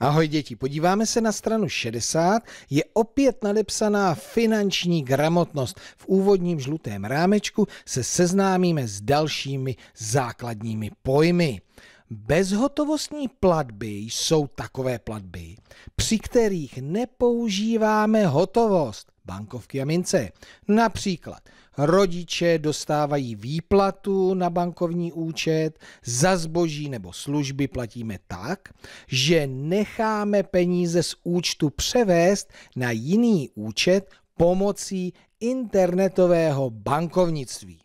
Ahoj děti, podíváme se na stranu 60, je opět nadepsaná finanční gramotnost. V úvodním žlutém rámečku se seznámíme s dalšími základními pojmy. Bezhotovostní platby jsou takové platby, při kterých nepoužíváme hotovost, bankovky a mince. Například rodiče dostávají výplatu na bankovní účet, za zboží nebo služby platíme tak, že necháme peníze z účtu převést na jiný účet pomocí internetového bankovnictví.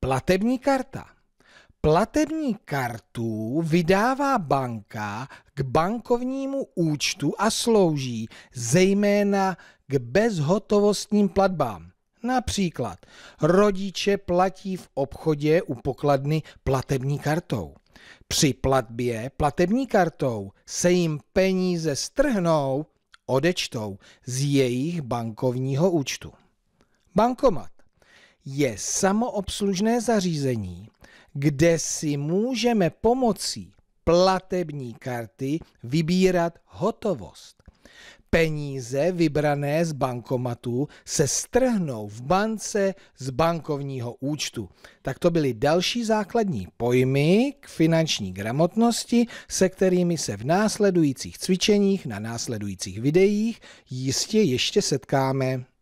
Platební karta – Platební kartu vydává banka k bankovnímu účtu a slouží zejména k bezhotovostním platbám. Například rodiče platí v obchodě u pokladny platební kartou. Při platbě platební kartou se jim peníze strhnou, odečtou z jejich bankovního účtu. Bankomat je samoobslužné zařízení, kde si můžeme pomocí platební karty vybírat hotovost. Peníze vybrané z bankomatu se strhnou v bance z bankovního účtu. Tak to byly další základní pojmy k finanční gramotnosti, se kterými se v následujících cvičeních na následujících videích jistě ještě setkáme.